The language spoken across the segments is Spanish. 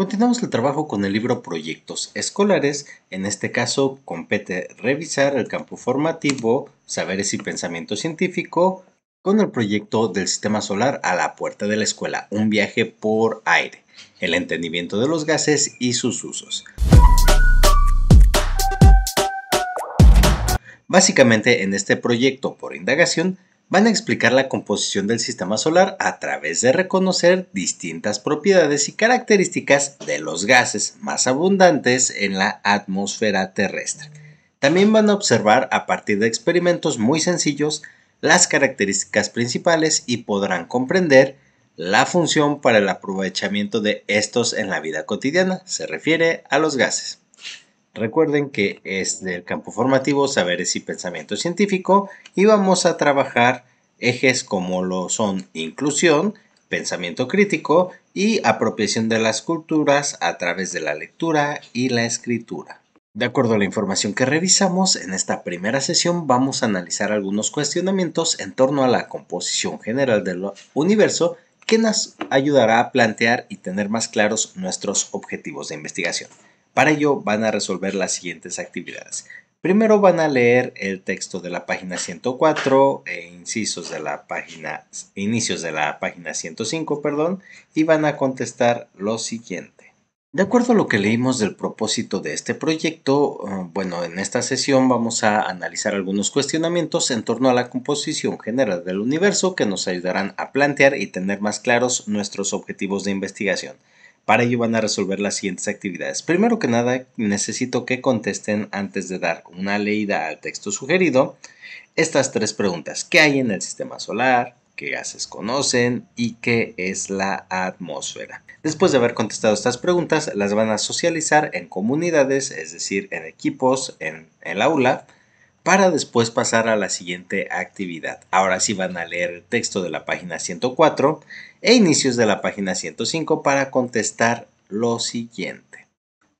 Continuamos el trabajo con el libro Proyectos Escolares. En este caso, compete revisar el campo formativo, saberes y pensamiento científico, con el proyecto del Sistema Solar a la puerta de la escuela, un viaje por aire, el entendimiento de los gases y sus usos. Básicamente, en este proyecto por indagación, van a explicar la composición del sistema solar a través de reconocer distintas propiedades y características de los gases más abundantes en la atmósfera terrestre. También van a observar a partir de experimentos muy sencillos las características principales y podrán comprender la función para el aprovechamiento de estos en la vida cotidiana. Se refiere a los gases. Recuerden que es del campo formativo saberes y pensamiento científico y vamos a trabajar ejes como lo son inclusión, pensamiento crítico y apropiación de las culturas a través de la lectura y la escritura. De acuerdo a la información que revisamos, en esta primera sesión vamos a analizar algunos cuestionamientos en torno a la composición general del universo que nos ayudará a plantear y tener más claros nuestros objetivos de investigación. Para ello van a resolver las siguientes actividades. Primero van a leer el texto de la página 104 e incisos de la página, inicios de la página 105, perdón, y van a contestar lo siguiente. De acuerdo a lo que leímos del propósito de este proyecto, eh, bueno, en esta sesión vamos a analizar algunos cuestionamientos en torno a la composición general del universo que nos ayudarán a plantear y tener más claros nuestros objetivos de investigación. Para ello van a resolver las siguientes actividades. Primero que nada, necesito que contesten antes de dar una leída al texto sugerido estas tres preguntas. ¿Qué hay en el sistema solar? ¿Qué gases conocen? ¿Y qué es la atmósfera? Después de haber contestado estas preguntas, las van a socializar en comunidades, es decir, en equipos, en el aula, para después pasar a la siguiente actividad. Ahora sí van a leer el texto de la página 104 e inicios de la página 105 para contestar lo siguiente.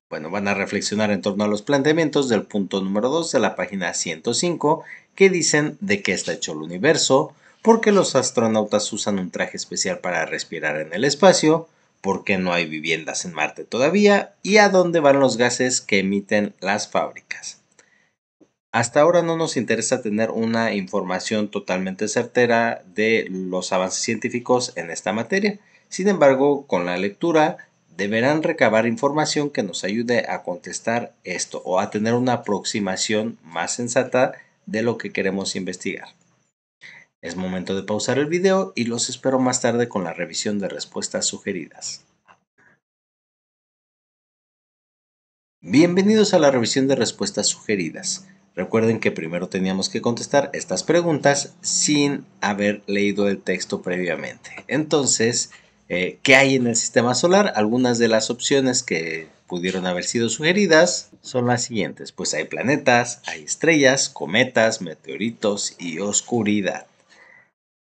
Bueno, van a reflexionar en torno a los planteamientos del punto número 2 de la página 105 que dicen de qué está hecho el universo, por qué los astronautas usan un traje especial para respirar en el espacio, por qué no hay viviendas en Marte todavía y a dónde van los gases que emiten las fábricas. Hasta ahora no nos interesa tener una información totalmente certera de los avances científicos en esta materia. Sin embargo, con la lectura deberán recabar información que nos ayude a contestar esto o a tener una aproximación más sensata de lo que queremos investigar. Es momento de pausar el video y los espero más tarde con la revisión de respuestas sugeridas. Bienvenidos a la revisión de respuestas sugeridas. Recuerden que primero teníamos que contestar estas preguntas sin haber leído el texto previamente. Entonces, eh, ¿qué hay en el sistema solar? Algunas de las opciones que pudieron haber sido sugeridas son las siguientes. Pues hay planetas, hay estrellas, cometas, meteoritos y oscuridad.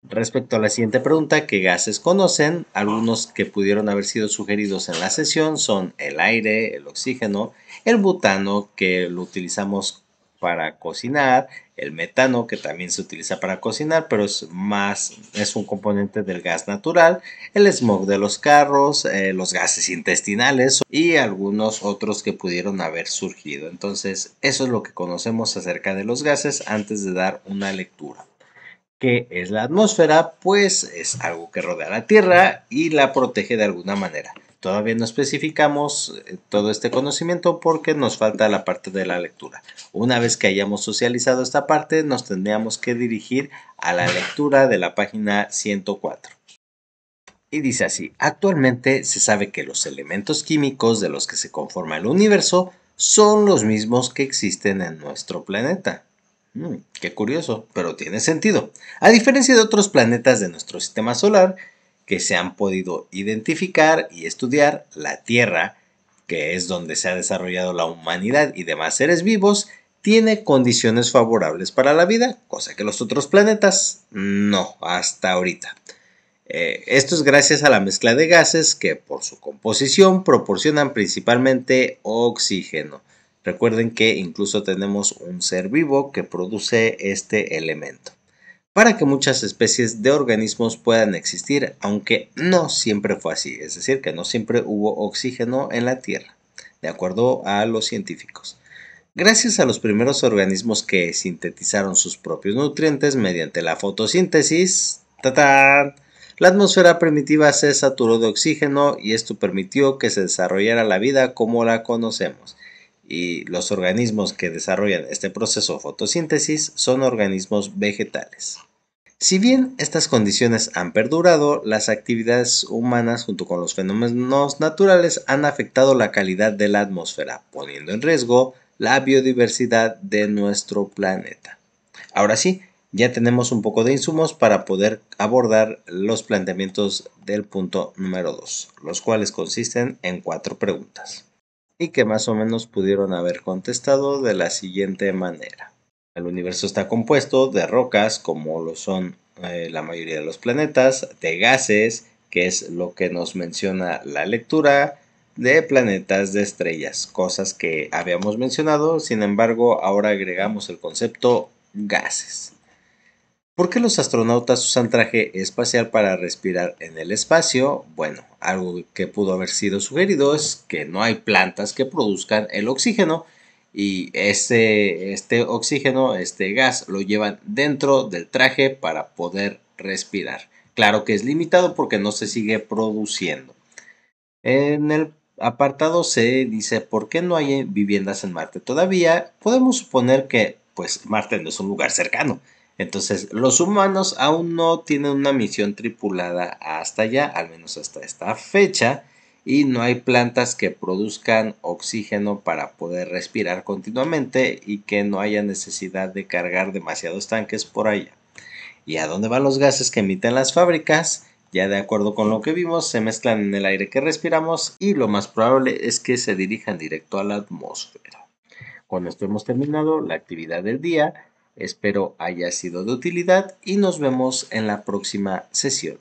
Respecto a la siguiente pregunta, ¿qué gases conocen? Algunos que pudieron haber sido sugeridos en la sesión son el aire, el oxígeno, el butano, que lo utilizamos para cocinar, el metano que también se utiliza para cocinar, pero es más, es un componente del gas natural, el smog de los carros, eh, los gases intestinales y algunos otros que pudieron haber surgido. Entonces, eso es lo que conocemos acerca de los gases antes de dar una lectura. ¿Qué es la atmósfera? Pues es algo que rodea la Tierra y la protege de alguna manera. Todavía no especificamos eh, todo este conocimiento porque nos falta la parte de la lectura. Una vez que hayamos socializado esta parte, nos tendríamos que dirigir a la lectura de la página 104. Y dice así, actualmente se sabe que los elementos químicos de los que se conforma el universo son los mismos que existen en nuestro planeta. Hmm, qué curioso, pero tiene sentido. A diferencia de otros planetas de nuestro sistema solar, que se han podido identificar y estudiar la Tierra, que es donde se ha desarrollado la humanidad y demás seres vivos, tiene condiciones favorables para la vida, cosa que los otros planetas no, hasta ahorita. Eh, esto es gracias a la mezcla de gases que por su composición proporcionan principalmente oxígeno. Recuerden que incluso tenemos un ser vivo que produce este elemento para que muchas especies de organismos puedan existir, aunque no siempre fue así, es decir, que no siempre hubo oxígeno en la Tierra, de acuerdo a los científicos. Gracias a los primeros organismos que sintetizaron sus propios nutrientes mediante la fotosíntesis, la atmósfera primitiva se saturó de oxígeno y esto permitió que se desarrollara la vida como la conocemos y los organismos que desarrollan este proceso de fotosíntesis son organismos vegetales. Si bien estas condiciones han perdurado, las actividades humanas junto con los fenómenos naturales han afectado la calidad de la atmósfera, poniendo en riesgo la biodiversidad de nuestro planeta. Ahora sí, ya tenemos un poco de insumos para poder abordar los planteamientos del punto número 2, los cuales consisten en cuatro preguntas y que más o menos pudieron haber contestado de la siguiente manera. El universo está compuesto de rocas, como lo son eh, la mayoría de los planetas, de gases, que es lo que nos menciona la lectura, de planetas, de estrellas, cosas que habíamos mencionado, sin embargo ahora agregamos el concepto gases. ¿Por qué los astronautas usan traje espacial para respirar en el espacio? Bueno, algo que pudo haber sido sugerido es que no hay plantas que produzcan el oxígeno y este, este oxígeno, este gas, lo llevan dentro del traje para poder respirar. Claro que es limitado porque no se sigue produciendo. En el apartado C dice, ¿por qué no hay viviendas en Marte todavía? Podemos suponer que, pues, Marte no es un lugar cercano entonces, los humanos aún no tienen una misión tripulada hasta allá, al menos hasta esta fecha, y no hay plantas que produzcan oxígeno para poder respirar continuamente y que no haya necesidad de cargar demasiados tanques por allá. ¿Y a dónde van los gases que emiten las fábricas? Ya de acuerdo con lo que vimos, se mezclan en el aire que respiramos y lo más probable es que se dirijan directo a la atmósfera. Con esto hemos terminado la actividad del día. Espero haya sido de utilidad y nos vemos en la próxima sesión.